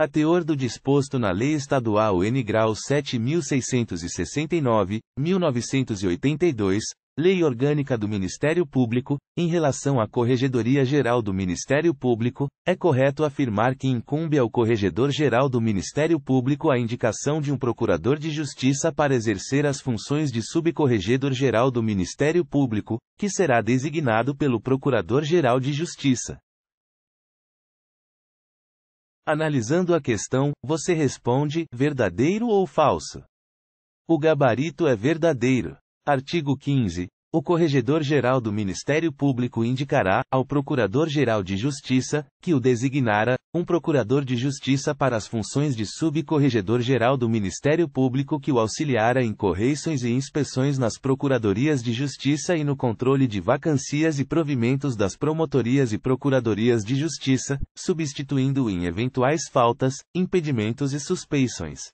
A teor do disposto na Lei Estadual N. Grau 7669, 1982, Lei Orgânica do Ministério Público, em relação à Corregedoria Geral do Ministério Público, é correto afirmar que incumbe ao Corregedor Geral do Ministério Público a indicação de um Procurador de Justiça para exercer as funções de Subcorregedor Geral do Ministério Público, que será designado pelo Procurador Geral de Justiça. Analisando a questão, você responde: verdadeiro ou falso? O gabarito é verdadeiro. Artigo 15. O Corregedor-Geral do Ministério Público indicará, ao Procurador-Geral de Justiça, que o designara, um Procurador de Justiça para as funções de Subcorregedor-Geral do Ministério Público que o auxiliara em correições e inspeções nas Procuradorias de Justiça e no controle de vacancias e provimentos das Promotorias e Procuradorias de Justiça, substituindo em eventuais faltas, impedimentos e suspeições.